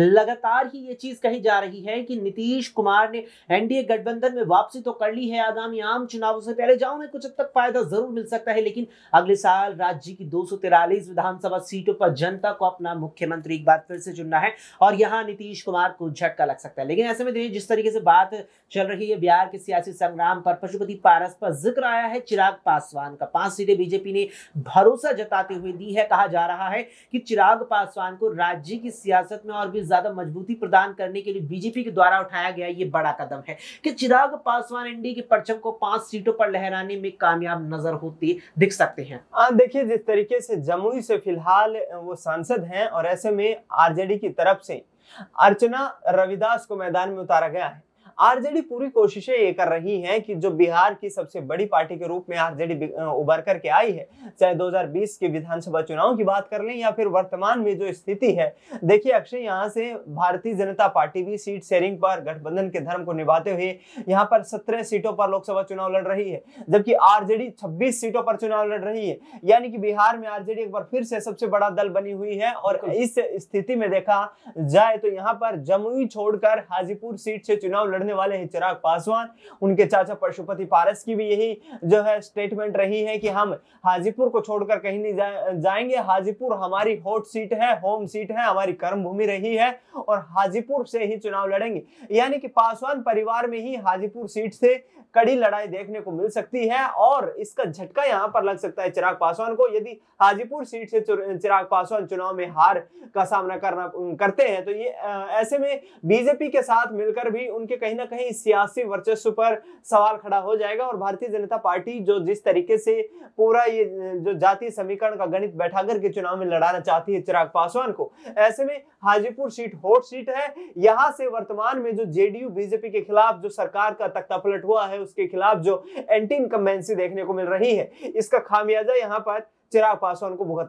लगातार ही ये चीज कही जा रही है कि नीतीश कुमार ने एनडीए गठबंधन में वापसी तो कर ली है आगामी आम चुनावों से पहले जाओ में कुछ हद तक फायदा जरूर मिल सकता है लेकिन अगले साल राज्य की दो विधानसभा सीटों पर जनता को अपना मुख्यमंत्री एक बार फिर से चुनना है और यहां नीतीश कुमार को झटका लग सकता है लेकिन ऐसे में जिस तरीके से बात चल रही है बिहार के सियासी संग्राम पर पशुपति पारस पर जिक्र आया है चिराग पासवान का पांच सीटें बीजेपी ने भरोसा जताते हुए दी है कहा जा रहा है कि चिराग पासवान को राज्य की सियासत में और भी ज्यादा मजबूती प्रदान करने के लिए बीजेपी के द्वारा उठाया गया ये बड़ा कदम है कि चिराग पासवान एनडीए के परचम को पांच सीटों पर लहराने में कामयाब नजर होती दिख सकते हैं देखिए जिस तरीके से जमुई से फिलहाल वो सांसद हैं और ऐसे में आरजेडी की तरफ से अर्चना रविदास को मैदान में उतारा गया है आरजेडी पूरी कोशिशें ये कर रही हैं कि जो बिहार की सबसे बड़ी पार्टी के रूप में आरजेडी उभर करके आई है चाहे 2020 के विधानसभा चुनाव की बात कर लें या फिर वर्तमान में जो स्थिति है देखिए अक्षय यहाँ से भारतीय जनता पार्टी भी सीट शेयरिंग पर गठबंधन के धर्म को निभाते हुए यहाँ पर सत्रह सीटों पर लोकसभा चुनाव लड़ रही है जबकि आरजेडी छब्बीस सीटों पर चुनाव लड़ रही है यानी कि बिहार में आरजेडी एक बार फिर से सबसे बड़ा दल बनी हुई है और इस स्थिति में देखा जाए तो यहाँ पर जमुई छोड़कर हाजीपुर सीट से चुनाव लड़ने करने वाले हैं चिराग पासवान उनके चाचा पशुपति पारस की भी यही जो है स्टेटमेंट रही है कि हम हाजीपुर को छोड़कर कहीं नहीं जा, जाएंगे हाजीपुर हमारी हॉट सीट है होम सीट है हमारी कर्म भूमि रही है और हाजीपुर से ही चुनाव लड़ेंगे यानी कि पासवान परिवार में ही हाजीपुर सीट से कड़ी लड़ाई देखने को मिल सकती है और इसका झटका यहाँ पर लग सकता है चिराग पासवान को यदि हाजीपुर सीट से चिराग पासवान चुनाव में हार का सामना करना करते हैं तो ये ऐसे में बीजेपी के साथ मिलकर भी उनके कहीं कहीं ना कहीं सियासी वर्चस्व पर सवाल खड़ा हो जाएगा और भारतीय जनता पार्टी जो जिस तरीके से पूरा ये जो जातीय समीकरण का गणित बैठा करके चुनाव में लड़ाना चाहती है चिराग पासवान को ऐसे में हाजीपुर सीट होट सीट है यहाँ से वर्तमान में जो जेडीयू बीजेपी के खिलाफ जो सरकार का तख्तापलट हुआ है उसके खिलाफ जो एंटी इनकमेंसी देखने को मिल रही है इसका खामियाजा यहाँ पर चिराग पासवान को भुगतना